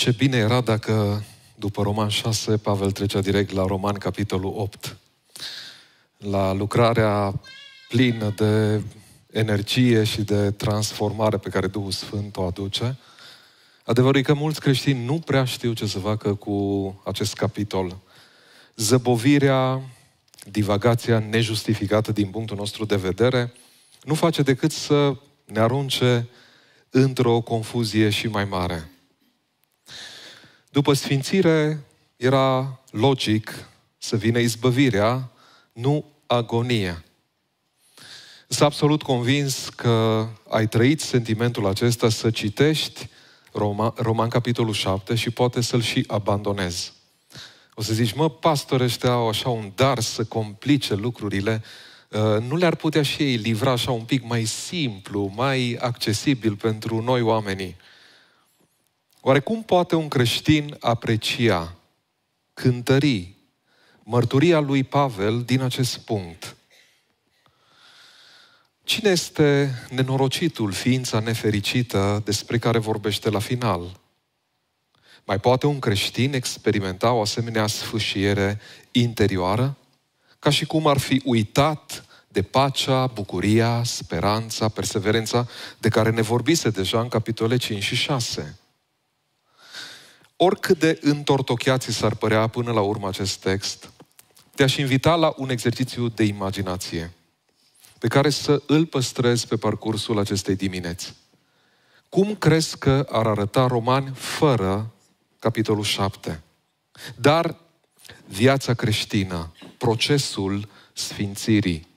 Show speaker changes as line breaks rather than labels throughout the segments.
Ce bine era dacă după Roman 6, Pavel trecea direct la Roman, capitolul 8, la lucrarea plină de energie și de transformare pe care Duhul Sfânt o aduce. Adevărul e că mulți creștini nu prea știu ce să facă cu acest capitol. Zăbovirea, divagația nejustificată din punctul nostru de vedere, nu face decât să ne arunce într-o confuzie și mai mare. După sfințire era logic să vină izbăvirea, nu agonia. Sunt absolut convins că ai trăit sentimentul acesta să citești Roma, Roman capitolul 7 și poate să-l și abandonezi. O să zici, mă, pastori ăștia au așa un dar să complice lucrurile, uh, nu le-ar putea și ei livra așa un pic mai simplu, mai accesibil pentru noi oamenii. Oare cum poate un creștin aprecia, cântări, mărturia lui Pavel din acest punct? Cine este nenorocitul, ființa nefericită despre care vorbește la final? Mai poate un creștin experimenta o asemenea sfâșiere interioară? Ca și cum ar fi uitat de pacea, bucuria, speranța, perseverența de care ne vorbise deja în capitole 5 și 6 oricât de întortocheați s-ar părea până la urmă acest text, te-aș invita la un exercițiu de imaginație pe care să îl păstrezi pe parcursul acestei dimineți. Cum crezi că ar arăta romani fără capitolul 7? Dar viața creștină, procesul sfințirii.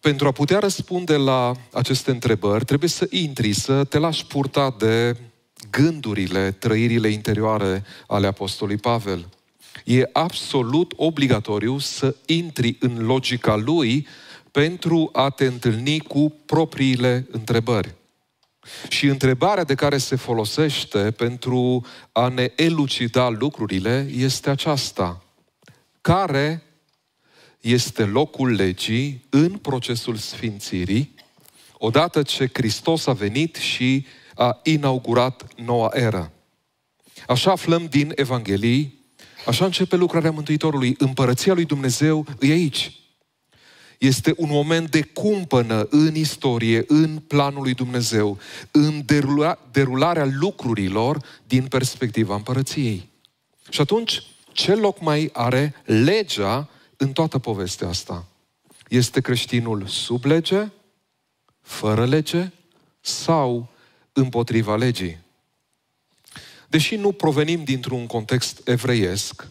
Pentru a putea răspunde la aceste întrebări, trebuie să intri, să te lași purta de gândurile, trăirile interioare ale Apostolului Pavel. E absolut obligatoriu să intri în logica lui pentru a te întâlni cu propriile întrebări. Și întrebarea de care se folosește pentru a ne elucida lucrurile este aceasta. Care este locul legii în procesul sfințirii, odată ce Hristos a venit și a inaugurat noua era. Așa aflăm din Evanghelii, așa începe lucrarea Mântuitorului. Împărăția lui Dumnezeu e aici. Este un moment de cumpănă în istorie, în planul lui Dumnezeu, în derula, derularea lucrurilor din perspectiva împărăției. Și atunci, ce loc mai are legea în toată povestea asta? Este creștinul sub lege, fără lege sau împotriva legii. Deși nu provenim dintr-un context evreiesc,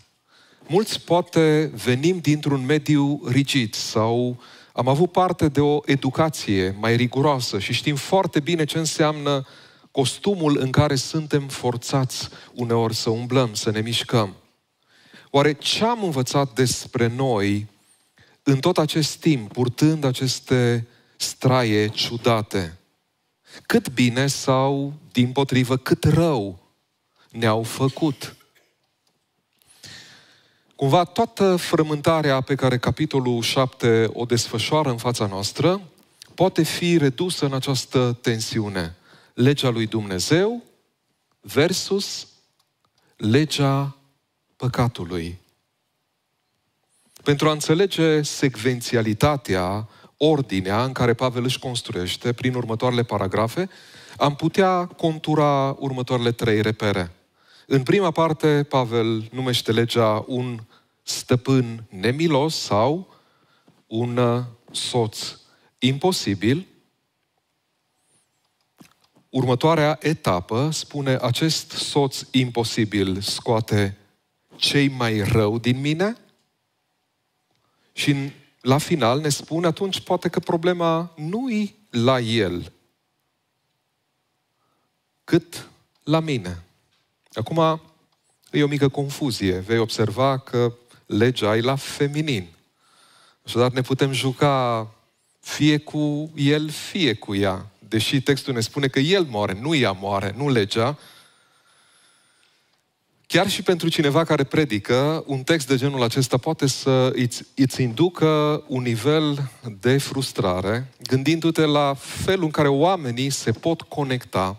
mulți poate venim dintr-un mediu rigid sau am avut parte de o educație mai riguroasă și știm foarte bine ce înseamnă costumul în care suntem forțați uneori să umblăm, să ne mișcăm. Oare ce am învățat despre noi în tot acest timp, purtând aceste straie ciudate? cât bine sau, din potrivă, cât rău ne-au făcut. Cumva toată frământarea pe care capitolul 7 o desfășoară în fața noastră poate fi redusă în această tensiune. Legea lui Dumnezeu versus legea păcatului. Pentru a înțelege secvențialitatea ordinea în care Pavel își construiește prin următoarele paragrafe, am putea contura următoarele trei repere. În prima parte, Pavel numește legea un stăpân nemilos sau un uh, soț imposibil. Următoarea etapă spune acest soț imposibil scoate cei mai rău din mine și în la final ne spune atunci poate că problema nu-i la el, cât la mine. Acum e o mică confuzie. Vei observa că legea e la feminin. Așadar ne putem juca fie cu el, fie cu ea. Deși textul ne spune că el moare, nu ea moare, nu legea, Chiar și pentru cineva care predică, un text de genul acesta poate să îți, îți inducă un nivel de frustrare, gândindu-te la felul în care oamenii se pot conecta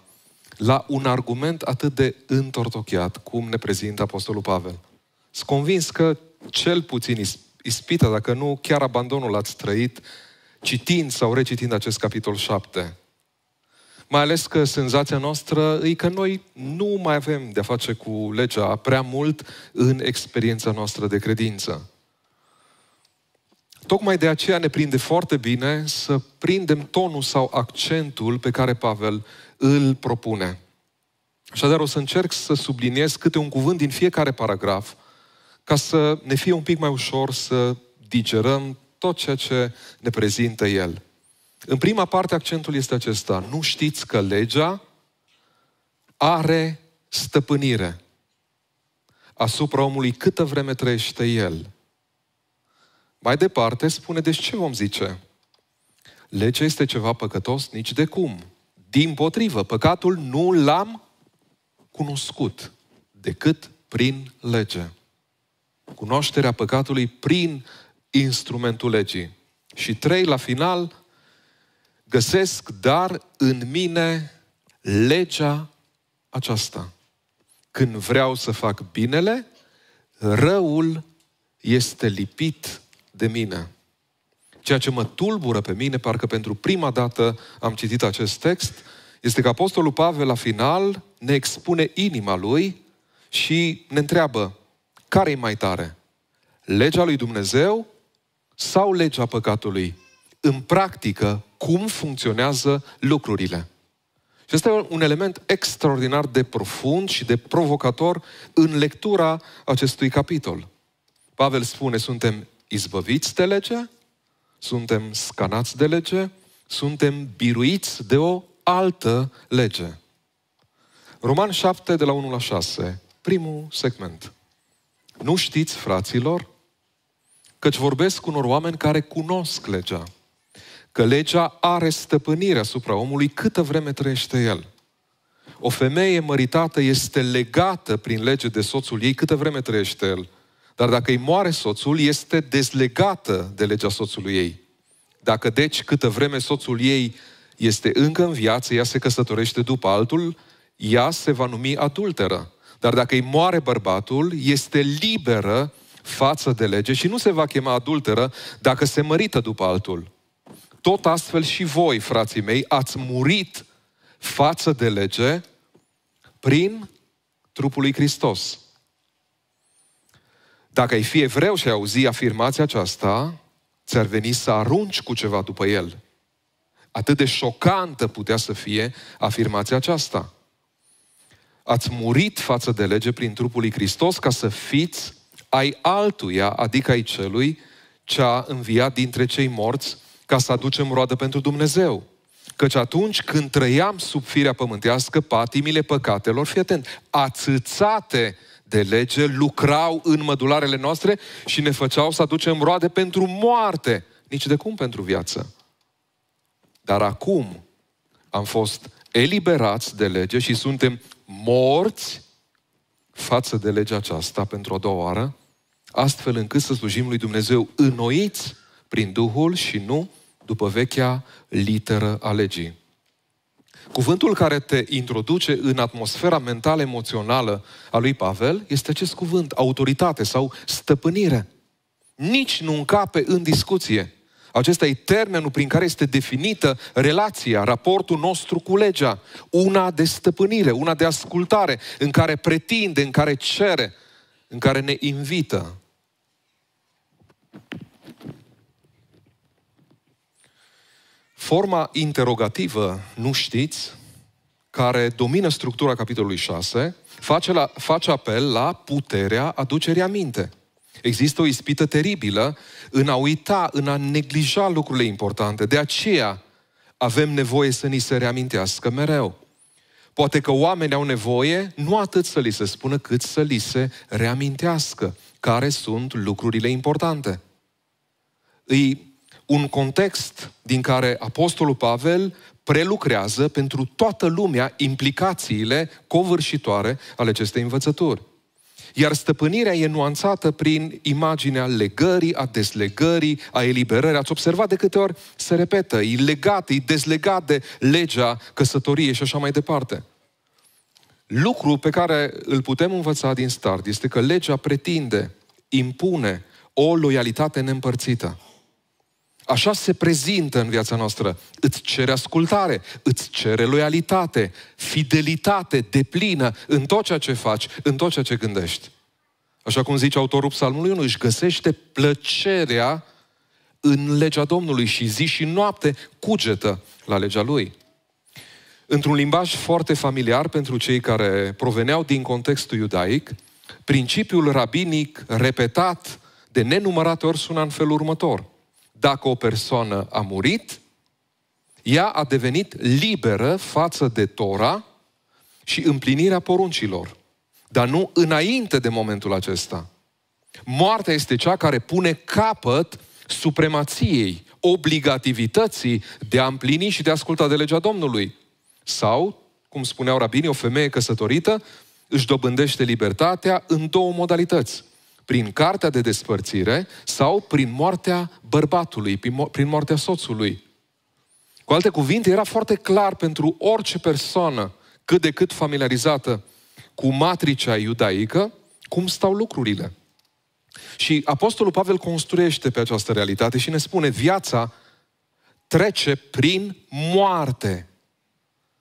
la un argument atât de întortocheat, cum ne prezintă Apostolul Pavel. Sunt convins că cel puțin ispită, dacă nu chiar abandonul ați trăit, citind sau recitind acest capitol 7. Mai ales că senzația noastră e că noi nu mai avem de-a face cu legea prea mult în experiența noastră de credință. Tocmai de aceea ne prinde foarte bine să prindem tonul sau accentul pe care Pavel îl propune. Așadar, o să încerc să subliniez câte un cuvânt din fiecare paragraf, ca să ne fie un pic mai ușor să digerăm tot ceea ce ne prezintă el. În prima parte accentul este acesta. Nu știți că legea are stăpânire asupra omului câtă vreme trăiește el. Mai departe spune, deci ce vom zice? Legea este ceva păcătos? Nici de cum. Din potrivă, păcatul nu l-am cunoscut decât prin lege. Cunoașterea păcatului prin instrumentul legii. Și trei, la final, Găsesc dar în mine legea aceasta. Când vreau să fac binele, răul este lipit de mine. Ceea ce mă tulbură pe mine, parcă pentru prima dată am citit acest text, este că Apostolul Pavel la final ne expune inima lui și ne întreabă, care e mai tare? Legea lui Dumnezeu sau legea păcatului? în practică cum funcționează lucrurile. Și ăsta e un element extraordinar de profund și de provocator în lectura acestui capitol. Pavel spune, suntem izbăviți de lege, suntem scanați de lege, suntem biruiți de o altă lege. Roman 7, de la 1 la 6, primul segment. Nu știți, fraților, căci vorbesc unor oameni care cunosc legea că legea are stăpânire asupra omului câtă vreme trăiește el. O femeie măritată este legată prin lege de soțul ei câtă vreme trăiește el. Dar dacă îi moare soțul, este dezlegată de legea soțului ei. Dacă deci câtă vreme soțul ei este încă în viață, ea se căsătorește după altul, ea se va numi adulteră. Dar dacă îi moare bărbatul, este liberă față de lege și nu se va chema adulteră dacă se mărită după altul. Tot astfel și voi, frații mei, ați murit față de lege prin trupul lui Hristos. Dacă ai fi evreu și ai auzi afirmația aceasta, ți-ar veni să arunci cu ceva după el. Atât de șocantă putea să fie afirmația aceasta. Ați murit față de lege prin trupul lui Hristos ca să fiți ai altuia, adică ai celui ce a înviat dintre cei morți ca să aducem roadă pentru Dumnezeu. Căci atunci când trăiam sub firea pământească, patimile păcatelor, fii atent, ațățate de lege, lucrau în mădularele noastre și ne făceau să aducem roade pentru moarte, nici de cum pentru viață. Dar acum am fost eliberați de lege și suntem morți față de legea aceasta pentru a doua oară, astfel încât să slujim lui Dumnezeu înnoiți prin Duhul și nu după vechea literă a legii. Cuvântul care te introduce în atmosfera mentală emoțională a lui Pavel este acest cuvânt, autoritate sau stăpânire. Nici nu încape în discuție. Acesta e termenul prin care este definită relația, raportul nostru cu legea. Una de stăpânire, una de ascultare, în care pretinde, în care cere, în care ne invită. Forma interrogativă, nu știți, care domină structura capitolului 6, face, la, face apel la puterea aducerii aminte. Există o ispită teribilă în a uita, în a neglija lucrurile importante. De aceea avem nevoie să ni se reamintească mereu. Poate că oamenii au nevoie nu atât să li se spună, cât să li se reamintească care sunt lucrurile importante. Îi un context din care Apostolul Pavel prelucrează pentru toată lumea implicațiile covârșitoare ale acestei învățături. Iar stăpânirea e nuanțată prin imaginea legării, a deslegării, a eliberării. Ați observat de câte ori se repetă, e legat, e dezlegat de legea căsătoriei și așa mai departe. Lucru pe care îl putem învăța din start este că legea pretinde, impune o loialitate neîmpărțită. Așa se prezintă în viața noastră. Îți cere ascultare, îți cere loialitate, fidelitate deplină în tot ceea ce faci, în tot ceea ce gândești. Așa cum zice autorul psalmului 1, își găsește plăcerea în legea Domnului și zi și noapte cugetă la legea Lui. Într-un limbaj foarte familiar pentru cei care proveneau din contextul iudaic, principiul rabinic repetat de nenumărate ori sună în felul următor – dacă o persoană a murit, ea a devenit liberă față de Tora și împlinirea poruncilor, dar nu înainte de momentul acesta. Moartea este cea care pune capăt supremației, obligativității de a împlini și de a asculta de legea Domnului. Sau, cum spuneau rabinii, o femeie căsătorită își dobândește libertatea în două modalități prin cartea de despărțire sau prin moartea bărbatului, prin, mo- prin moartea soțului. Cu alte cuvinte, era foarte clar pentru orice persoană cât de cât familiarizată cu matricea iudaică, cum stau lucrurile. Și Apostolul Pavel construiește pe această realitate și ne spune, viața trece prin moarte.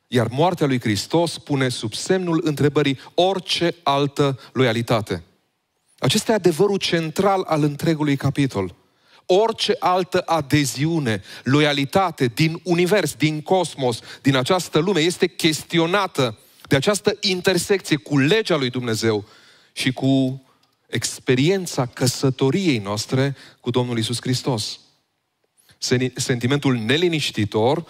Iar moartea lui Hristos pune sub semnul întrebării orice altă loialitate. Acesta e adevărul central al întregului capitol. Orice altă adeziune, loialitate din univers, din cosmos, din această lume, este chestionată de această intersecție cu legea lui Dumnezeu și cu experiența căsătoriei noastre cu Domnul Isus Hristos. Sentimentul neliniștitor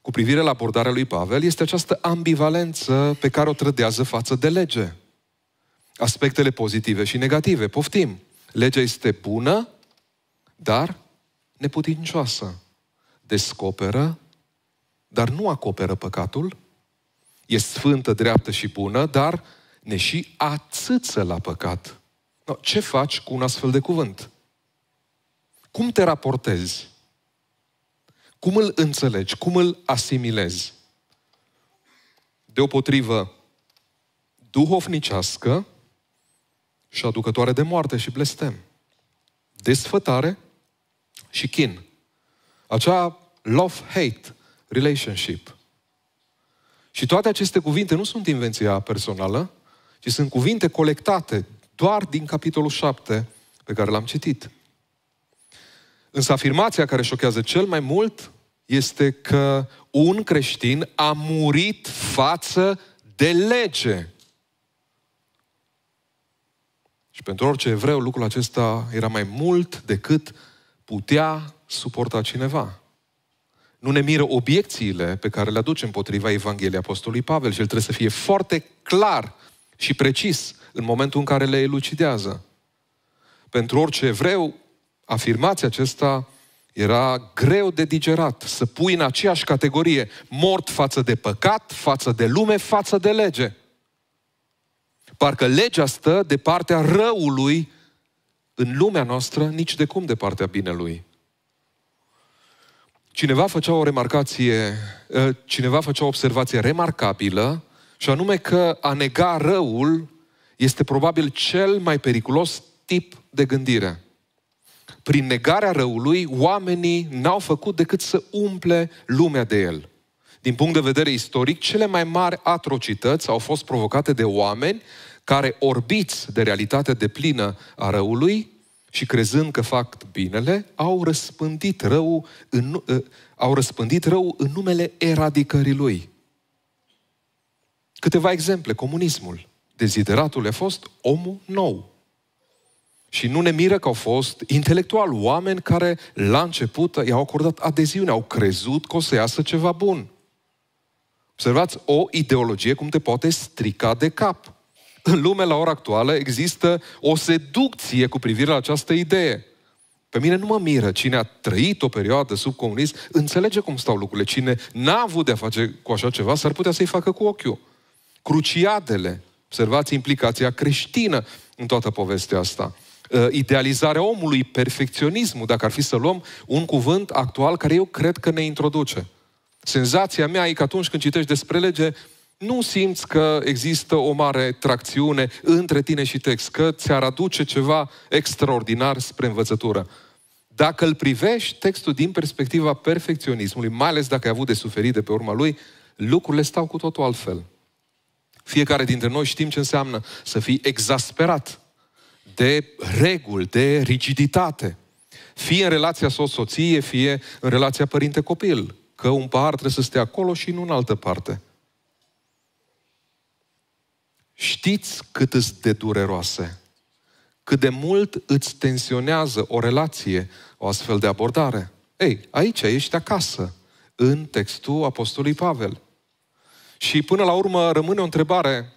cu privire la abordarea lui Pavel este această ambivalență pe care o trădează față de lege aspectele pozitive și negative. Poftim. Legea este bună, dar neputincioasă. Descoperă, dar nu acoperă păcatul. E sfântă, dreaptă și bună, dar ne și ațâță la păcat. No, ce faci cu un astfel de cuvânt? Cum te raportezi? Cum îl înțelegi? Cum îl asimilezi? Deopotrivă, duhovnicească, și aducătoare de moarte și blestem, desfătare și chin. Acea love-hate relationship. Și toate aceste cuvinte nu sunt invenția personală, ci sunt cuvinte colectate doar din capitolul 7 pe care l-am citit. Însă afirmația care șochează cel mai mult este că un creștin a murit față de lege. Și pentru orice evreu, lucrul acesta era mai mult decât putea suporta cineva. Nu ne miră obiecțiile pe care le aduce împotriva Evangheliei Apostolului Pavel și el trebuie să fie foarte clar și precis în momentul în care le elucidează. Pentru orice evreu, afirmația acesta era greu de digerat, să pui în aceeași categorie mort față de păcat, față de lume, față de lege. Parcă legea stă de partea răului în lumea noastră, nici de cum de partea binelui. Cineva făcea o remarcație, ă, cineva făcea o observație remarcabilă, și anume că a nega răul este probabil cel mai periculos tip de gândire. Prin negarea răului, oamenii n-au făcut decât să umple lumea de el din punct de vedere istoric, cele mai mari atrocități au fost provocate de oameni care, orbiți de realitatea de plină a răului și crezând că fac binele, au răspândit răul în, uh, au răspândit răul în numele eradicării lui. Câteva exemple. Comunismul. Dezideratul a fost omul nou. Și nu ne miră că au fost intelectual oameni care la început i-au acordat adeziune, au crezut că o să iasă ceva bun. Observați, o ideologie cum te poate strica de cap. În lume, la ora actuală, există o seducție cu privire la această idee. Pe mine nu mă miră cine a trăit o perioadă sub comunism, înțelege cum stau lucrurile. Cine n-a avut de-a face cu așa ceva, s-ar putea să-i facă cu ochiul. Cruciadele, observați implicația creștină în toată povestea asta. Uh, idealizarea omului, perfecționismul, dacă ar fi să luăm un cuvânt actual care eu cred că ne introduce. Senzația mea e că atunci când citești despre lege, nu simți că există o mare tracțiune între tine și text, că ți-ar aduce ceva extraordinar spre învățătură. Dacă îl privești, textul din perspectiva perfecționismului, mai ales dacă ai avut de suferit de pe urma lui, lucrurile stau cu totul altfel. Fiecare dintre noi știm ce înseamnă să fii exasperat de reguli, de rigiditate. Fie în relația soț-soție, fie în relația părinte-copil că un pahar trebuie să stea acolo și nu în altă parte. Știți cât îți de dureroase, cât de mult îți tensionează o relație, o astfel de abordare. Ei, aici ești acasă, în textul Apostolului Pavel. Și până la urmă rămâne o întrebare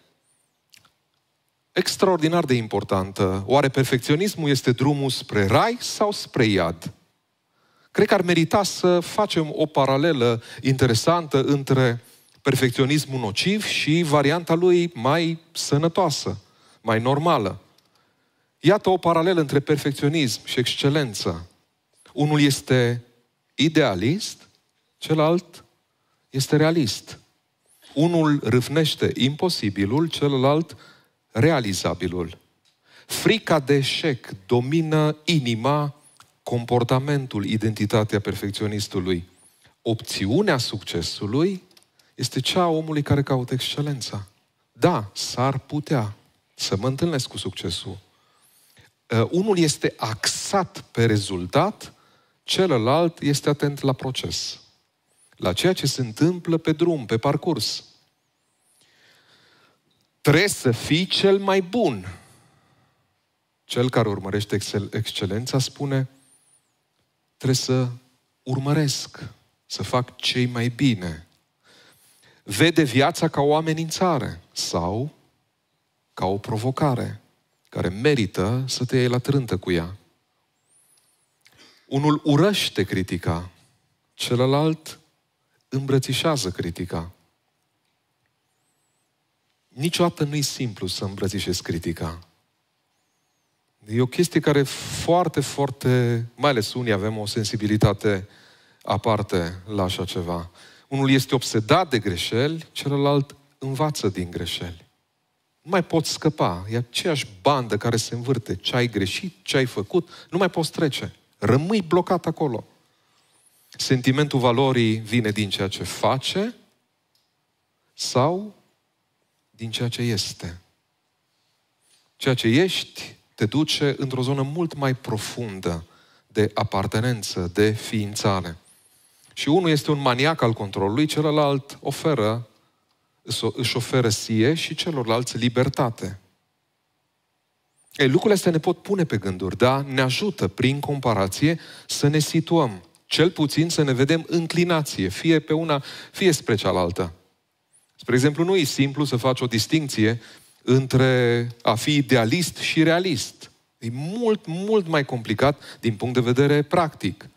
extraordinar de importantă. Oare perfecționismul este drumul spre rai sau spre iad? Cred că ar merita să facem o paralelă interesantă între perfecționismul nociv și varianta lui mai sănătoasă, mai normală. Iată o paralelă între perfecționism și excelență. Unul este idealist, celălalt este realist. Unul râvnește imposibilul, celălalt realizabilul. Frica de eșec domină inima comportamentul, identitatea perfecționistului. Opțiunea succesului este cea a omului care caută excelența. Da, s-ar putea să mă întâlnesc cu succesul. Uh, unul este axat pe rezultat, celălalt este atent la proces, la ceea ce se întâmplă pe drum, pe parcurs. Trebuie să fii cel mai bun. Cel care urmărește excel- excelența spune, trebuie să urmăresc, să fac cei mai bine. Vede viața ca o amenințare sau ca o provocare care merită să te iei la trântă cu ea. Unul urăște critica, celălalt îmbrățișează critica. Niciodată nu e simplu să îmbrățișezi critica. E o chestie care foarte, foarte, mai ales unii avem o sensibilitate aparte la așa ceva. Unul este obsedat de greșeli, celălalt învață din greșeli. Nu mai poți scăpa. E aceeași bandă care se învârte. Ce ai greșit, ce ai făcut, nu mai poți trece. Rămâi blocat acolo. Sentimentul valorii vine din ceea ce face sau din ceea ce este. Ceea ce ești te duce într-o zonă mult mai profundă de apartenență, de ființare. Și unul este un maniac al controlului, celălalt oferă, își oferă sie și celorlalți libertate. Ei, lucrurile astea ne pot pune pe gânduri, dar ne ajută prin comparație să ne situăm, cel puțin să ne vedem înclinație, fie pe una, fie spre cealaltă. Spre exemplu, nu e simplu să faci o distinție între a fi idealist și realist. E mult, mult mai complicat din punct de vedere practic.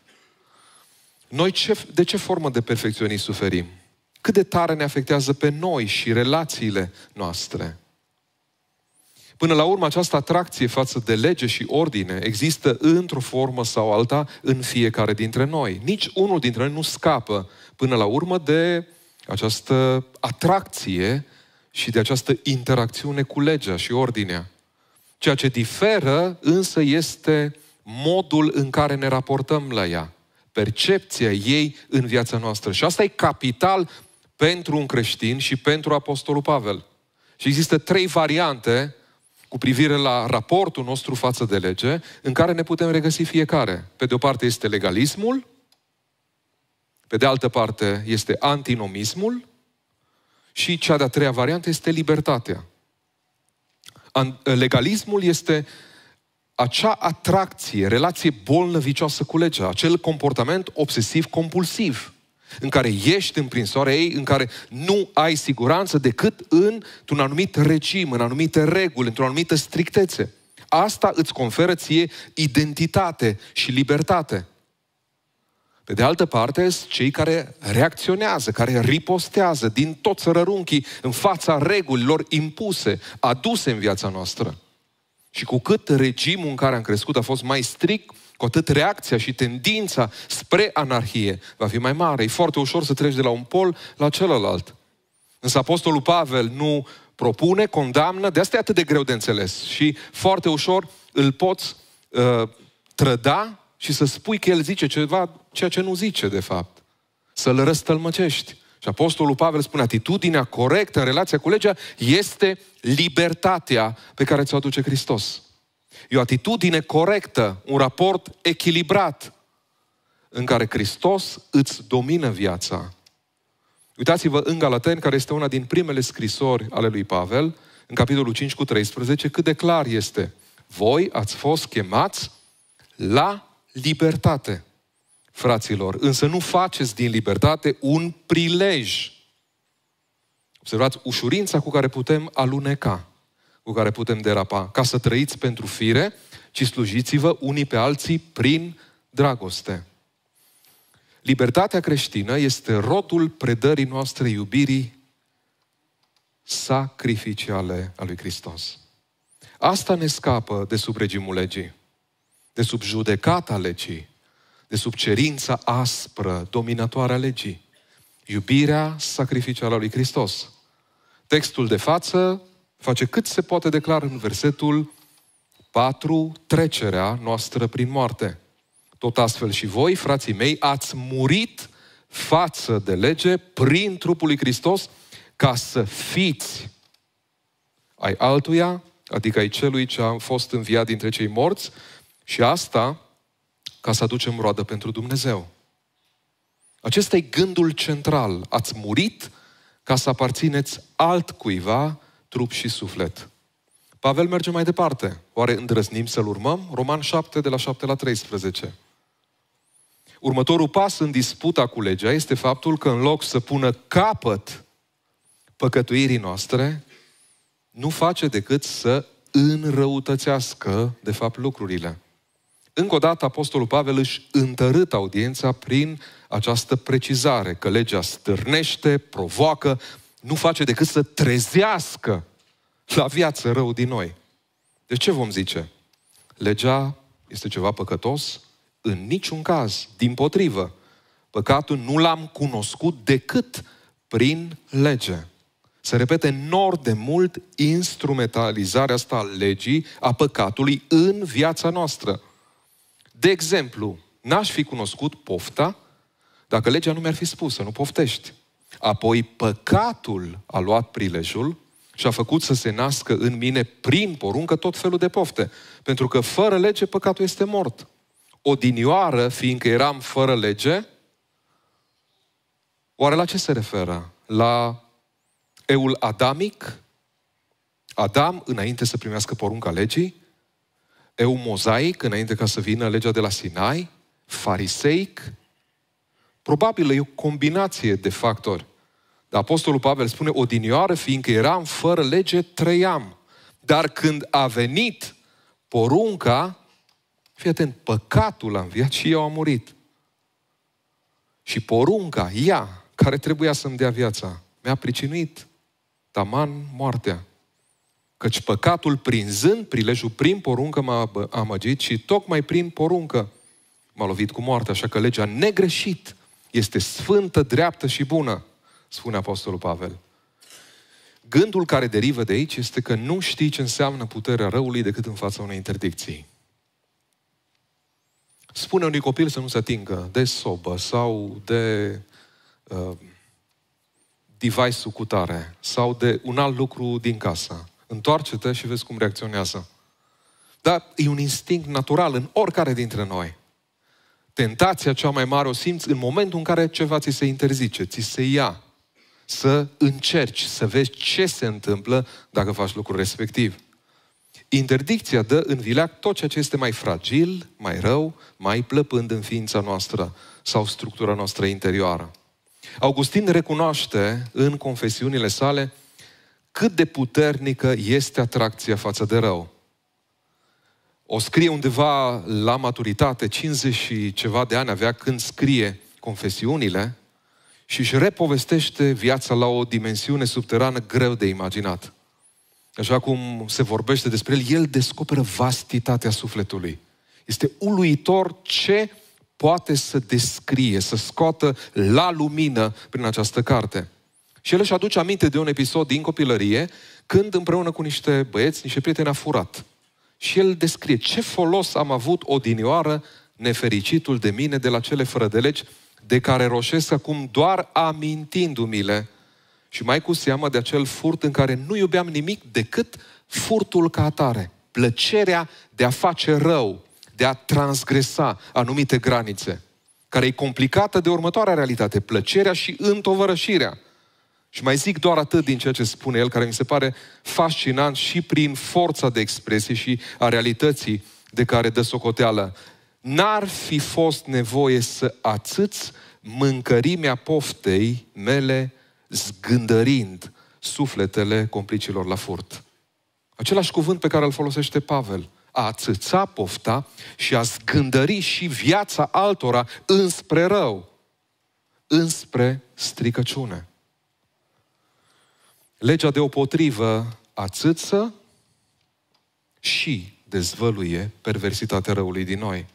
Noi ce, de ce formă de perfecționism suferim? Cât de tare ne afectează pe noi și relațiile noastre? Până la urmă, această atracție față de lege și ordine există într-o formă sau alta în fiecare dintre noi. Nici unul dintre noi nu scapă până la urmă de această atracție și de această interacțiune cu legea și ordinea. Ceea ce diferă însă este modul în care ne raportăm la ea, percepția ei în viața noastră. Și asta e capital pentru un creștin și pentru Apostolul Pavel. Și există trei variante cu privire la raportul nostru față de lege, în care ne putem regăsi fiecare. Pe de o parte este legalismul, pe de altă parte este antinomismul și cea de-a treia variantă este libertatea. Ă, legalismul este acea atracție, relație bolnăvicioasă cu legea, acel comportament obsesiv-compulsiv, în care ești în prinsoarea ei, în care nu ai siguranță decât în un anumit regim, în anumite reguli, într-o anumită strictețe. Asta îți conferă ție identitate și libertate. Pe de altă parte, sunt cei care reacționează, care ripostează din toți rărunchii în fața regulilor impuse, aduse în viața noastră. Și cu cât regimul în care am crescut a fost mai strict, cu atât reacția și tendința spre anarhie va fi mai mare. E foarte ușor să treci de la un pol la celălalt. Însă Apostolul Pavel nu propune, condamnă, de asta e atât de greu de înțeles. Și foarte ușor îl poți uh, trăda și să spui că el zice ceva ceea ce nu zice, de fapt. Să-l răstălmăcești. Și Apostolul Pavel spune, atitudinea corectă în relația cu legea este libertatea pe care ți-o aduce Hristos. E o atitudine corectă, un raport echilibrat, în care Hristos îți domină viața. Uitați-vă în Galaten care este una din primele scrisori ale lui Pavel, în capitolul 5 cu 13, cât de clar este. Voi ați fost chemați la libertate fraților, însă nu faceți din libertate un prilej. Observați ușurința cu care putem aluneca, cu care putem derapa, ca să trăiți pentru fire, ci slujiți-vă unii pe alții prin dragoste. Libertatea creștină este rodul predării noastre iubirii sacrificiale a lui Hristos. Asta ne scapă de sub regimul legii, de sub judecata legii, de sub cerința aspră, dominatoare a legii. Iubirea sacrificială a lui Hristos. Textul de față face cât se poate declar în versetul 4, trecerea noastră prin moarte. Tot astfel și voi, frații mei, ați murit față de lege prin trupul lui Hristos ca să fiți ai altuia, adică ai celui ce a fost înviat dintre cei morți și asta ca să aducem roadă pentru Dumnezeu. Acesta e gândul central. Ați murit ca să aparțineți altcuiva trup și suflet. Pavel merge mai departe. Oare îndrăznim să-l urmăm? Roman 7, de la 7 la 13. Următorul pas în disputa cu legea este faptul că în loc să pună capăt păcătuirii noastre, nu face decât să înrăutățească, de fapt, lucrurile. Încă o dată, Apostolul Pavel își întărât audiența prin această precizare că legea stârnește, provoacă, nu face decât să trezească la viață rău din noi. De ce vom zice? Legea este ceva păcătos? În niciun caz, din potrivă. Păcatul nu l-am cunoscut decât prin lege. Se repete nor de mult instrumentalizarea asta a legii, a păcatului în viața noastră. De exemplu, n-aș fi cunoscut pofta dacă legea nu mi-ar fi spus să nu poftești. Apoi păcatul a luat prilejul și a făcut să se nască în mine prin poruncă tot felul de pofte. Pentru că fără lege păcatul este mort. Odinioară, fiindcă eram fără lege, oare la ce se referă? La eul adamic? Adam, înainte să primească porunca legii? eu mozaic, înainte ca să vină legea de la Sinai, fariseic, probabil e o combinație de factori. Dar Apostolul Pavel spune, odinioară, fiindcă eram fără lege, trăiam. Dar când a venit porunca, fii atent, păcatul a înviat și eu am murit. Și porunca, ea, care trebuia să-mi dea viața, mi-a pricinuit taman moartea. Căci păcatul prinzând prilejul prin poruncă m-a amăgit și tocmai prin poruncă m-a lovit cu moartea, așa că legea negreșit este sfântă, dreaptă și bună, spune Apostolul Pavel. Gândul care derivă de aici este că nu știi ce înseamnă puterea răului decât în fața unei interdicții. Spune unui copil să nu se atingă de sobă sau de uh, device-ul cu tare sau de un alt lucru din casă. Întoarce-te și vezi cum reacționează. Dar e un instinct natural în oricare dintre noi. Tentația cea mai mare o simți în momentul în care ceva ți se interzice, ți se ia. Să încerci, să vezi ce se întâmplă dacă faci lucrul respectiv. Interdicția dă în vileac tot ceea ce este mai fragil, mai rău, mai plăpând în ființa noastră sau structura noastră interioară. Augustin recunoaște în confesiunile sale cât de puternică este atracția față de rău. O scrie undeva la maturitate, 50 și ceva de ani avea când scrie confesiunile și își repovestește viața la o dimensiune subterană greu de imaginat. Așa cum se vorbește despre el, el descoperă vastitatea sufletului. Este uluitor ce poate să descrie, să scoată la lumină prin această carte. Și el își aduce aminte de un episod din copilărie, când împreună cu niște băieți, niște prieteni a furat. Și el descrie ce folos am avut odinioară nefericitul de mine de la cele fără de legi, de care roșesc acum doar amintindu-mi-le și mai cu seamă de acel furt în care nu iubeam nimic decât furtul ca atare, plăcerea de a face rău, de a transgresa anumite granițe, care e complicată de următoarea realitate, plăcerea și întovărășirea – și mai zic doar atât din ceea ce spune el, care mi se pare fascinant și prin forța de expresie și a realității de care dă socoteală. N-ar fi fost nevoie să atâți mâncărimea poftei mele zgândărind sufletele complicilor la furt. Același cuvânt pe care îl folosește Pavel. A atâța pofta și a zgândări și viața altora înspre rău, înspre stricăciune. Legea de potrivă ațâță și dezvăluie perversitatea răului din noi.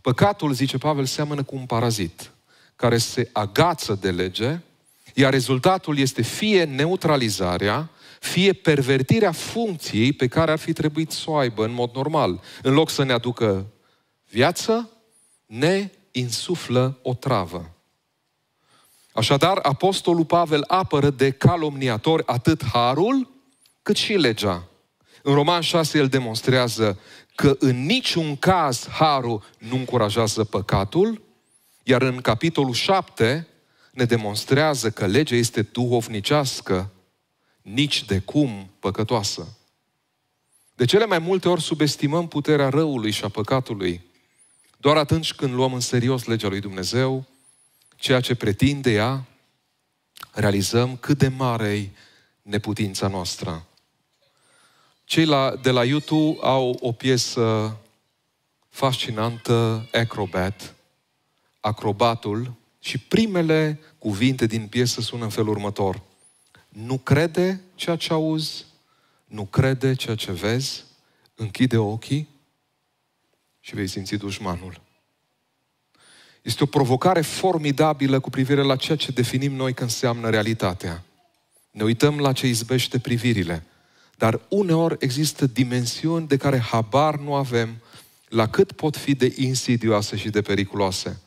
Păcatul, zice Pavel, seamănă cu un parazit care se agață de lege, iar rezultatul este fie neutralizarea, fie pervertirea funcției pe care ar fi trebuit să o aibă în mod normal. În loc să ne aducă viață, ne insuflă o travă. Așadar, apostolul Pavel apără de calomniatori atât harul cât și legea. În Roman 6 el demonstrează că în niciun caz harul nu încurajează păcatul, iar în capitolul 7 ne demonstrează că legea este duhovnicească, nici de cum păcătoasă. De cele mai multe ori subestimăm puterea răului și a păcatului, doar atunci când luăm în serios legea lui Dumnezeu ceea ce pretinde ea, realizăm cât de mare e neputința noastră. Cei la, de la YouTube au o piesă fascinantă, Acrobat, Acrobatul, și primele cuvinte din piesă sună în felul următor. Nu crede ceea ce auzi, nu crede ceea ce vezi, închide ochii și vei simți dușmanul. Este o provocare formidabilă cu privire la ceea ce definim noi că înseamnă realitatea. Ne uităm la ce izbește privirile, dar uneori există dimensiuni de care habar nu avem la cât pot fi de insidioase și de periculoase.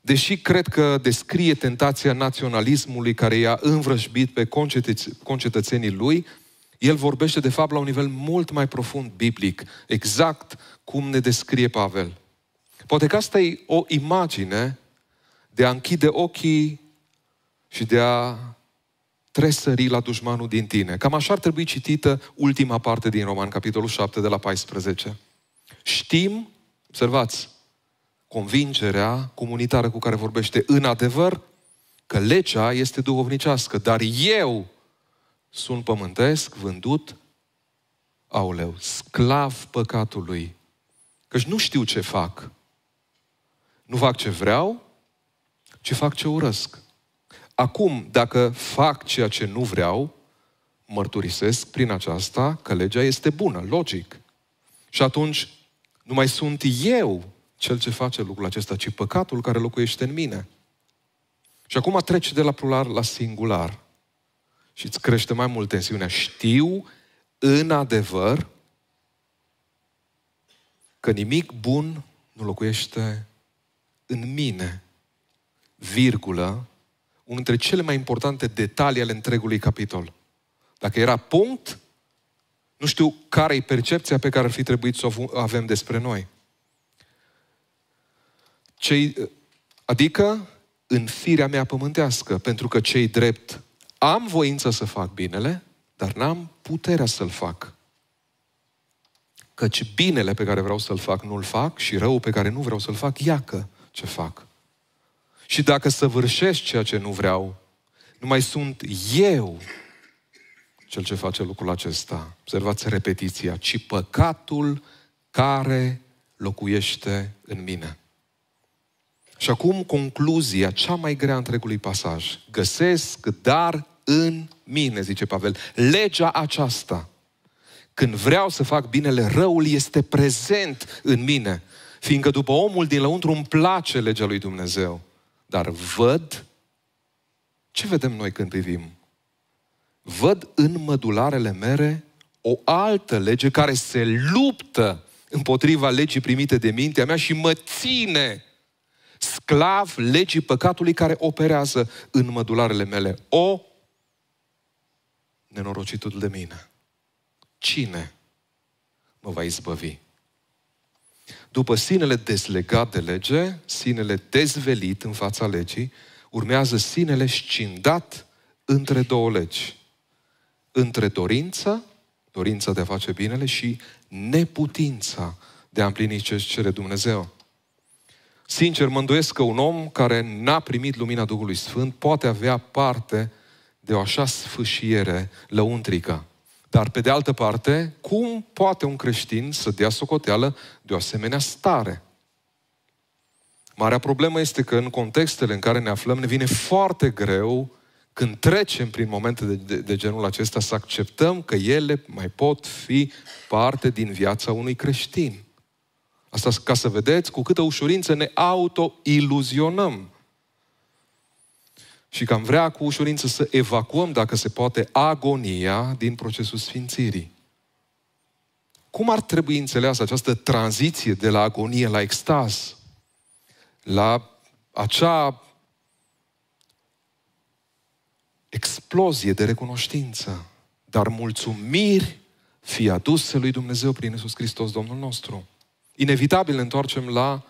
Deși cred că descrie tentația naționalismului care i-a învrăjbit pe concetățenii lui, el vorbește de fapt la un nivel mult mai profund biblic, exact cum ne descrie Pavel. Poate că asta e o imagine de a închide ochii și de a tresări la dușmanul din tine. Cam așa ar trebui citită ultima parte din Roman, capitolul 7, de la 14. Știm, observați, convingerea comunitară cu care vorbește în adevăr că legea este duhovnicească, dar eu sunt pământesc, vândut, auleu, sclav păcatului. Căci nu știu ce fac, nu fac ce vreau, ci fac ce urăsc. Acum, dacă fac ceea ce nu vreau, mărturisesc prin aceasta că legea este bună, logic. Și atunci, nu mai sunt eu cel ce face lucrul acesta, ci păcatul care locuiește în mine. Și acum treci de la plural la singular. Și îți crește mai mult tensiunea. Știu în adevăr că nimic bun nu locuiește în mine, virgulă, unul dintre cele mai importante detalii ale întregului capitol. Dacă era punct, nu știu care e percepția pe care ar fi trebuit să o avem despre noi. Cei, adică în firea mea pământească, pentru că cei drept am voință să fac binele, dar n-am puterea să-l fac. Căci binele pe care vreau să-l fac nu-l fac și răul pe care nu vreau să-l fac iacă ce fac. Și dacă săvârșesc ceea ce nu vreau, nu mai sunt eu cel ce face lucrul acesta. Observați repetiția, ci păcatul care locuiește în mine. Și acum concluzia, cea mai grea întregului pasaj. Găsesc dar în mine, zice Pavel, legea aceasta. Când vreau să fac binele, răul este prezent în mine. Fiindcă după omul din lăuntru îmi place legea lui Dumnezeu. Dar văd ce vedem noi când privim? Văd în mădularele mere o altă lege care se luptă împotriva legii primite de mintea mea și mă ține sclav legii păcatului care operează în mădularele mele. O nenorocitul de mine. Cine mă va izbăvi? După sinele deslegat de lege, sinele dezvelit în fața legii, urmează sinele scindat între două legi. Între dorință, dorința de a face binele și neputința de a împlini ce cere Dumnezeu. Sincer, mă îndoiesc că un om care n-a primit lumina Duhului Sfânt poate avea parte de o așa sfâșiere lăuntrică. Dar, pe de altă parte, cum poate un creștin să dea socoteală de o asemenea stare? Marea problemă este că în contextele în care ne aflăm ne vine foarte greu când trecem prin momente de, de, de genul acesta să acceptăm că ele mai pot fi parte din viața unui creștin. Asta ca să vedeți cu câtă ușurință ne autoiluzionăm și că am vrea cu ușurință să evacuăm, dacă se poate, agonia din procesul sfințirii. Cum ar trebui înțeleasă această tranziție de la agonie la extaz? La acea explozie de recunoștință, dar mulțumiri fi aduse lui Dumnezeu prin Iisus Hristos, Domnul nostru. Inevitabil ne întoarcem la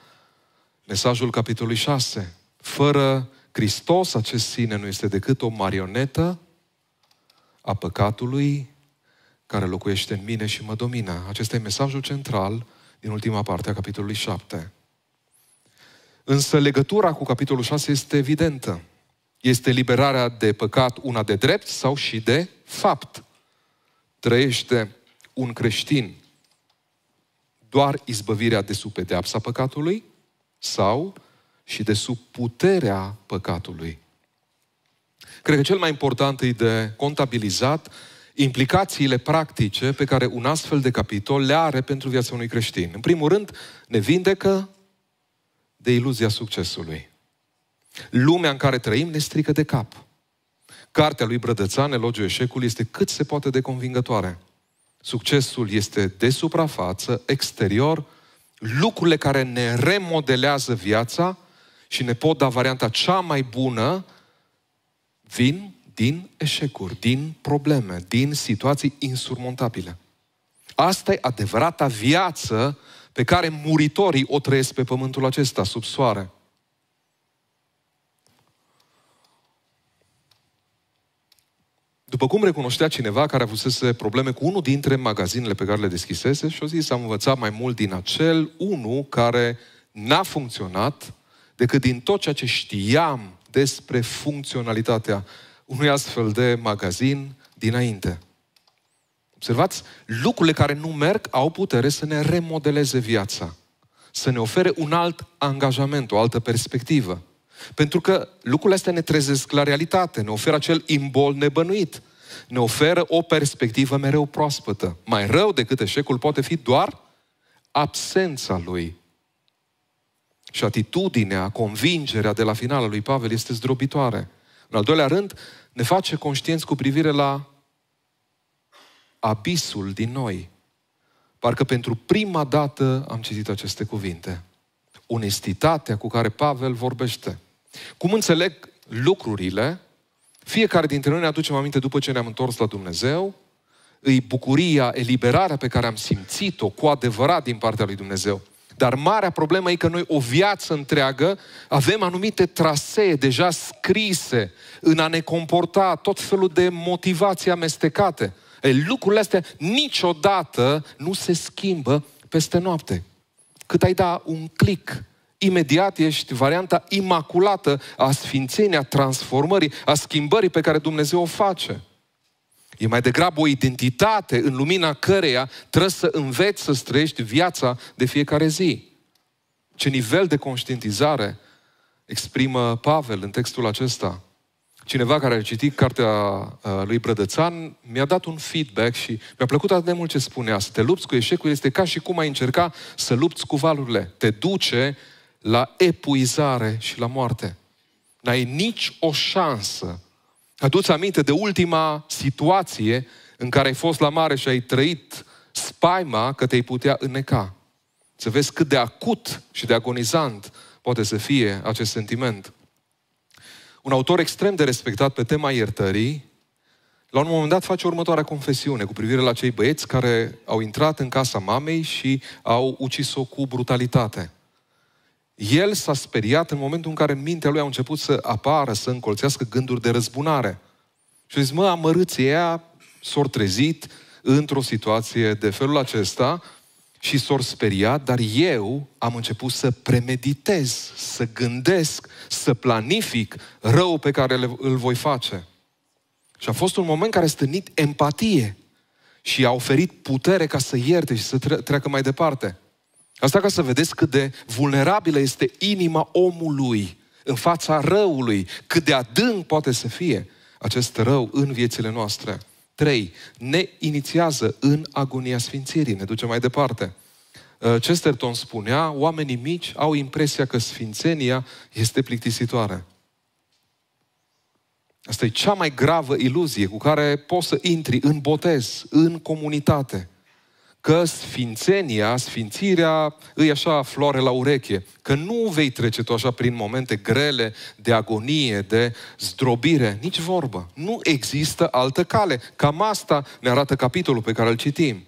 mesajul capitolului 6. Fără Hristos, acest sine, nu este decât o marionetă a păcatului care locuiește în mine și mă domină. Acesta e mesajul central din ultima parte a capitolului 7. Însă legătura cu capitolul 6 este evidentă. Este liberarea de păcat una de drept sau și de fapt. Trăiește un creștin doar izbăvirea de sub pedeapsa păcatului sau și de sub puterea păcatului. Cred că cel mai important e de contabilizat implicațiile practice pe care un astfel de capitol le are pentru viața unui creștin. În primul rând, ne vindecă de iluzia succesului. Lumea în care trăim ne strică de cap. Cartea lui Brădățan, Elogiu eșecul este cât se poate de convingătoare. Succesul este de suprafață, exterior, lucrurile care ne remodelează viața și ne pot da varianta cea mai bună, vin din eșecuri, din probleme, din situații insurmontabile. Asta e adevărata viață pe care muritorii o trăiesc pe pământul acesta, sub soare. După cum recunoștea cineva care avusese probleme cu unul dintre magazinele pe care le deschisese și a zis, am învățat mai mult din acel unul care n-a funcționat decât din tot ceea ce știam despre funcționalitatea unui astfel de magazin dinainte. Observați, lucrurile care nu merg au putere să ne remodeleze viața, să ne ofere un alt angajament, o altă perspectivă. Pentru că lucrurile astea ne trezesc la realitate, ne oferă acel imbol nebănuit, ne oferă o perspectivă mereu proaspătă. Mai rău decât eșecul poate fi doar absența lui. Și atitudinea, convingerea de la finalul lui Pavel este zdrobitoare. În al doilea rând, ne face conștienți cu privire la abisul din noi. Parcă pentru prima dată am citit aceste cuvinte. Onestitatea cu care Pavel vorbește. Cum înțeleg lucrurile, fiecare dintre noi ne aducem aminte după ce ne-am întors la Dumnezeu, îi bucuria, eliberarea pe care am simțit-o cu adevărat din partea lui Dumnezeu. Dar marea problemă e că noi o viață întreagă avem anumite trasee deja scrise în a ne comporta, tot felul de motivații amestecate. E, lucrurile astea niciodată nu se schimbă peste noapte. Cât ai da un click, imediat ești varianta imaculată a sfințenii, a transformării, a schimbării pe care Dumnezeu o face. E mai degrabă o identitate în lumina căreia trebuie să înveți să străiești viața de fiecare zi. Ce nivel de conștientizare exprimă Pavel în textul acesta. Cineva care a citit cartea uh, lui Brădățan mi-a dat un feedback și mi-a plăcut atât de mult ce spunea. Să te lupți cu eșecul este ca și cum ai încerca să lupți cu valurile. Te duce la epuizare și la moarte. N-ai nici o șansă Aduți aminte de ultima situație în care ai fost la mare și ai trăit spaima că te-ai putea înneca. Să vezi cât de acut și de agonizant poate să fie acest sentiment. Un autor extrem de respectat pe tema iertării, la un moment dat face următoarea confesiune cu privire la cei băieți care au intrat în casa mamei și au ucis-o cu brutalitate. El s-a speriat în momentul în care în mintea lui a început să apară, să încolțească gânduri de răzbunare. Și a zis, mă, amărâții ea s-au trezit într-o situație de felul acesta și s-au speriat, dar eu am început să premeditez, să gândesc, să planific rău pe care îl voi face. Și a fost un moment care a stârnit empatie și a oferit putere ca să ierte și să treacă mai departe. Asta ca să vedeți cât de vulnerabilă este inima omului în fața răului, cât de adânc poate să fie acest rău în viețile noastre. 3. Ne inițiază în agonia sfințirii. Ne duce mai departe. Uh, Chesterton spunea, oamenii mici au impresia că sfințenia este plictisitoare. Asta e cea mai gravă iluzie cu care poți să intri în botez, în comunitate – că sfințenia, sfințirea îi așa floare la ureche, că nu vei trece tu așa prin momente grele de agonie, de zdrobire, nici vorbă. Nu există altă cale. Cam asta ne arată capitolul pe care îl citim.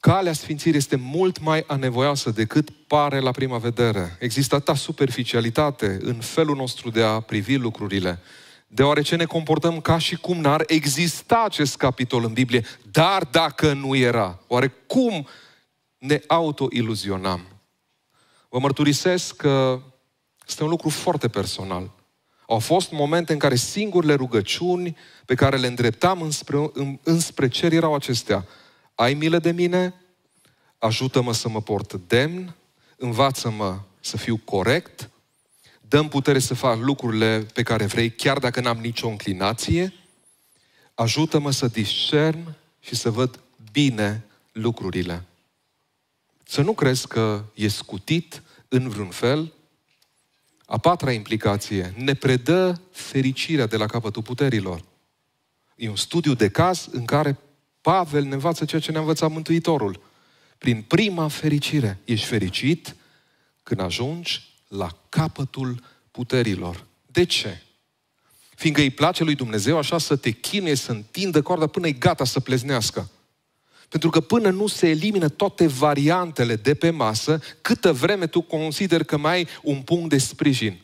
Calea sfințirii este mult mai anevoioasă decât pare la prima vedere. Există atâta superficialitate în felul nostru de a privi lucrurile deoarece ne comportăm ca și cum n-ar exista acest capitol în Biblie, dar dacă nu era, oare cum ne autoiluzionam? Vă mărturisesc că este un lucru foarte personal. Au fost momente în care singurele rugăciuni pe care le îndreptam înspre, înspre cer erau acestea. Ai milă de mine, ajută-mă să mă port demn, învață-mă să fiu corect, dăm putere să fac lucrurile pe care vrei, chiar dacă n-am nicio înclinație, ajută-mă să discern și să văd bine lucrurile. Să nu crezi că e scutit în vreun fel. A patra implicație, ne predă fericirea de la capătul puterilor. E un studiu de caz în care Pavel ne învață ceea ce ne-a învățat Mântuitorul. Prin prima fericire. Ești fericit când ajungi la capătul puterilor. De ce? Fiindcă îi place lui Dumnezeu așa să te chinuie, să întindă corda până e gata să pleznească. Pentru că până nu se elimină toate variantele de pe masă, câtă vreme tu consider că mai ai un punct de sprijin,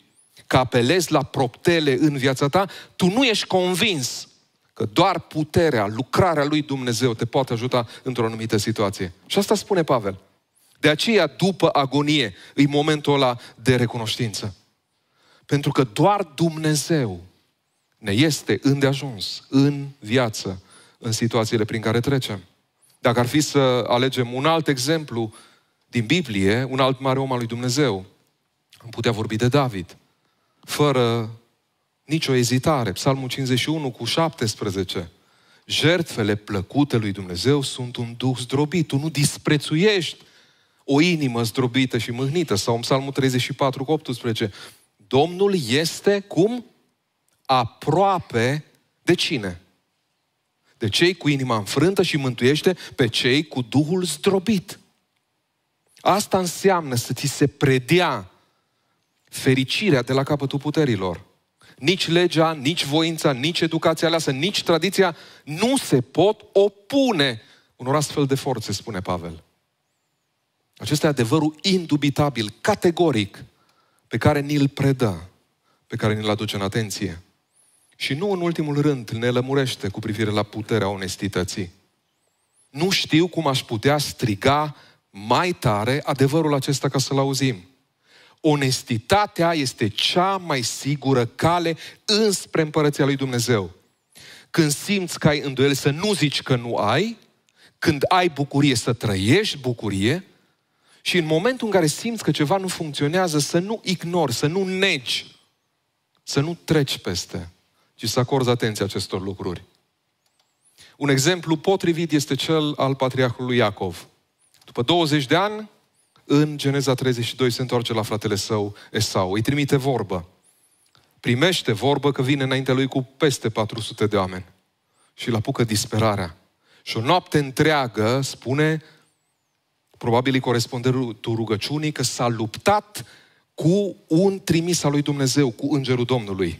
că apelezi la proptele în viața ta, tu nu ești convins că doar puterea, lucrarea lui Dumnezeu te poate ajuta într-o anumită situație. Și asta spune Pavel. De aceea, după agonie, e momentul ăla de recunoștință. Pentru că doar Dumnezeu ne este îndeajuns în viață, în situațiile prin care trecem. Dacă ar fi să alegem un alt exemplu din Biblie, un alt mare om al lui Dumnezeu, am putea vorbi de David, fără nicio ezitare. Psalmul 51 cu 17. Jertfele plăcute lui Dumnezeu sunt un duh zdrobit. Tu nu disprețuiești o inimă zdrobită și mâhnită. Sau în Psalmul 34 18. Domnul este cum? Aproape de cine? De cei cu inima înfrântă și mântuiește pe cei cu Duhul zdrobit. Asta înseamnă să ți se predea fericirea de la capătul puterilor. Nici legea, nici voința, nici educația aleasă, nici tradiția nu se pot opune unor astfel de forțe, spune Pavel. Acesta e adevărul indubitabil, categoric, pe care ni-l predă, pe care ni-l aduce în atenție. Și nu în ultimul rând ne lămurește cu privire la puterea onestității. Nu știu cum aș putea striga mai tare adevărul acesta ca să-l auzim. Onestitatea este cea mai sigură cale înspre împărăția lui Dumnezeu. Când simți că ai îndoieli să nu zici că nu ai, când ai bucurie să trăiești bucurie, și în momentul în care simți că ceva nu funcționează, să nu ignori, să nu negi, să nu treci peste, ci să acorzi atenție acestor lucruri. Un exemplu potrivit este cel al patriarhului Iacov. După 20 de ani, în Geneza 32 se întoarce la fratele său Esau. Îi trimite vorbă. Primește vorbă că vine înaintea lui cu peste 400 de oameni. Și îl apucă disperarea. Și o noapte întreagă, spune, probabil corespunde rugăciunii, că s-a luptat cu un trimis al lui Dumnezeu, cu Îngerul Domnului.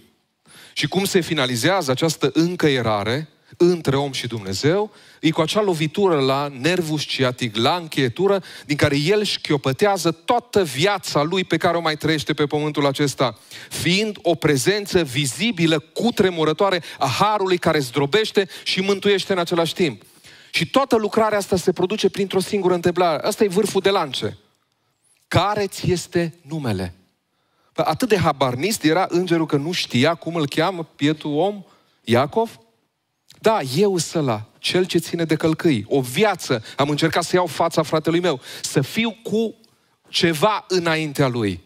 Și cum se finalizează această încăierare între om și Dumnezeu, e cu acea lovitură la nervul sciatic, la încheietură, din care el șchiopătează toată viața lui pe care o mai trăiește pe pământul acesta, fiind o prezență vizibilă, cutremurătoare a Harului care zdrobește și mântuiește în același timp. Și toată lucrarea asta se produce printr-o singură întâmplare. Asta e vârful de lance. Care ți este numele? Păi atât de habarnist era îngerul că nu știa cum îl cheamă pietul om, Iacov? Da, eu săla, cel ce ține de călcâi. O viață am încercat să iau fața fratelui meu, să fiu cu ceva înaintea lui.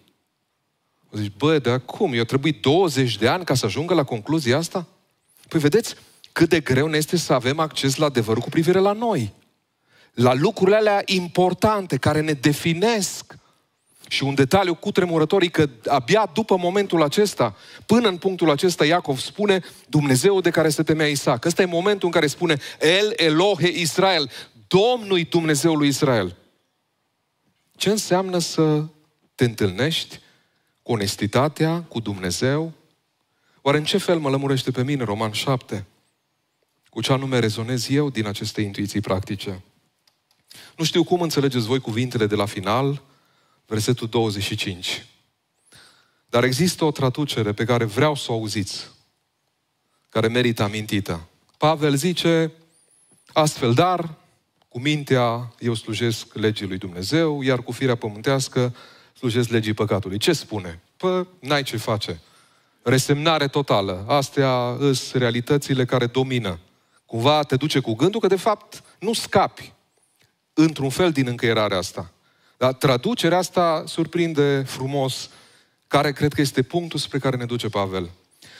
Zici, bă, dar cum? Eu trebuie 20 de ani ca să ajungă la concluzia asta? Păi vedeți, cât de greu ne este să avem acces la adevărul cu privire la noi. La lucrurile alea importante care ne definesc. Și un detaliu cu e că abia după momentul acesta, până în punctul acesta, Iacov spune Dumnezeu de care se temea Isaac. Ăsta e momentul în care spune El Elohe Israel, Domnul Dumnezeul lui Israel. Ce înseamnă să te întâlnești cu onestitatea, cu Dumnezeu? Oare în ce fel mă lămurește pe mine Roman 7? Cu ce anume rezonez eu din aceste intuiții practice? Nu știu cum înțelegeți voi cuvintele de la final, versetul 25. Dar există o traducere pe care vreau să o auziți, care merită amintită. Pavel zice, astfel, dar cu mintea eu slujesc legii lui Dumnezeu, iar cu firea pământească slujesc legii păcatului. Ce spune? Pă, n-ai ce face. Resemnare totală. Astea sunt realitățile care domină cumva te duce cu gândul că de fapt nu scapi într-un fel din încăierarea asta. Dar traducerea asta surprinde frumos, care cred că este punctul spre care ne duce Pavel.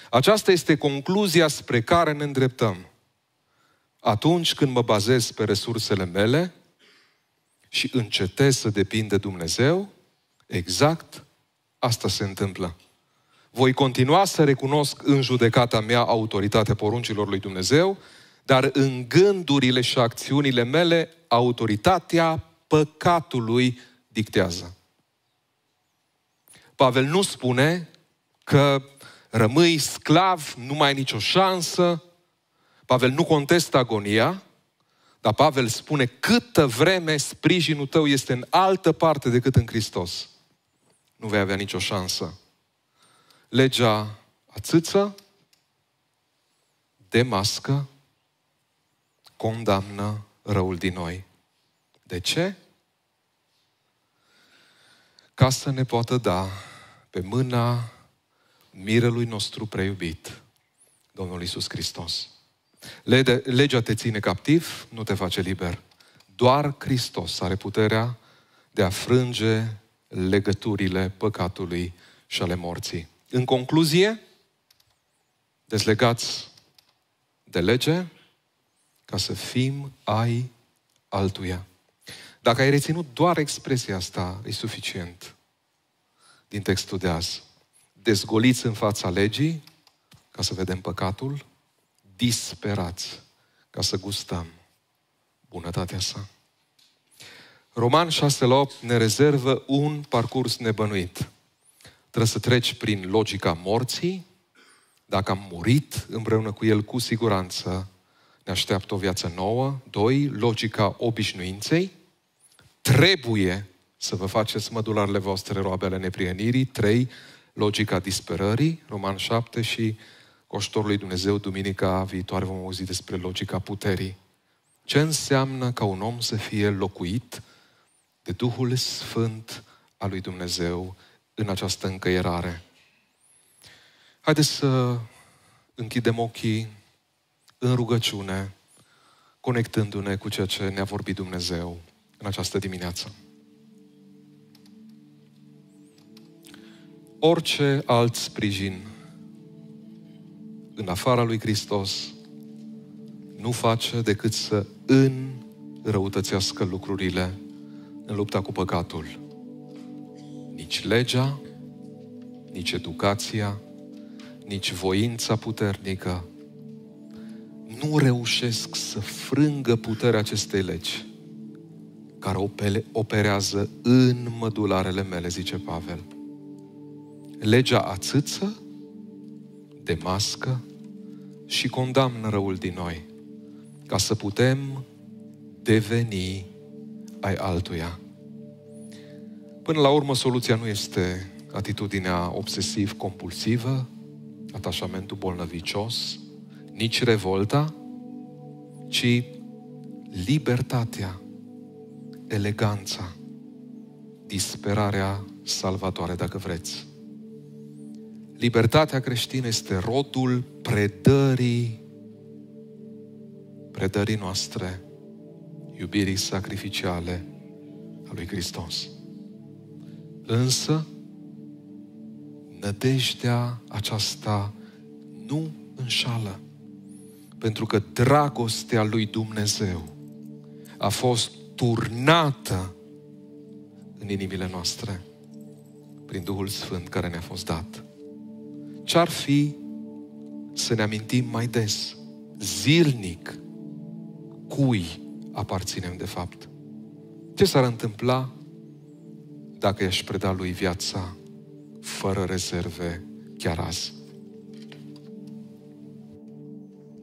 Aceasta este concluzia spre care ne îndreptăm. Atunci când mă bazez pe resursele mele și încetez să depind de Dumnezeu, exact asta se întâmplă. Voi continua să recunosc în judecata mea autoritatea poruncilor lui Dumnezeu, dar în gândurile și acțiunile mele, autoritatea păcatului dictează. Pavel nu spune că rămâi sclav, nu mai ai nicio șansă. Pavel nu contestă agonia, dar Pavel spune câtă vreme sprijinul tău este în altă parte decât în Hristos. Nu vei avea nicio șansă. Legea atâță, demască, mască, condamnă răul din noi. De ce? Ca să ne poată da pe mâna mirelui nostru preiubit, Domnul Isus Hristos. Legea te ține captiv, nu te face liber. Doar Hristos are puterea de a frânge legăturile păcatului și ale morții. În concluzie, dezlegați de lege, ca să fim ai altuia. Dacă ai reținut doar expresia asta, e suficient din textul de azi. Dezgoliți în fața legii, ca să vedem păcatul, disperați, ca să gustăm bunătatea sa. Roman 6 ne rezervă un parcurs nebănuit. Trebuie să treci prin logica morții, dacă am murit împreună cu el, cu siguranță ne așteaptă o viață nouă. Doi, logica obișnuinței. Trebuie să vă faceți mădularele voastre roabele neprienirii. Trei, logica disperării, Roman 7 și Coștorul lui Dumnezeu, duminica viitoare vom auzi despre logica puterii. Ce înseamnă ca un om să fie locuit de Duhul Sfânt al lui Dumnezeu în această încăierare? Haideți să închidem ochii în rugăciune, conectându-ne cu ceea ce ne-a vorbit Dumnezeu în această dimineață. Orice alt sprijin în afara lui Hristos nu face decât să înrăutățească lucrurile în lupta cu păcatul. Nici legea, nici educația, nici voința puternică, nu reușesc să frângă puterea acestei legi care operează în mădularele mele, zice Pavel. Legea ațâță, demască și condamnă răul din noi, ca să putem deveni ai altuia. Până la urmă, soluția nu este atitudinea obsesiv-compulsivă, atașamentul bolnăvicios, nici revolta, ci libertatea, eleganța, disperarea salvatoare, dacă vreți. Libertatea creștină este rodul predării, predării noastre, iubirii sacrificiale a lui Hristos. Însă, nădejdea aceasta nu înșală. Pentru că dragostea lui Dumnezeu a fost turnată în inimile noastre prin Duhul Sfânt care ne-a fost dat. Ce-ar fi să ne amintim mai des, zilnic, cui aparținem de fapt? Ce s-ar întâmpla dacă i-aș preda lui viața fără rezerve chiar azi?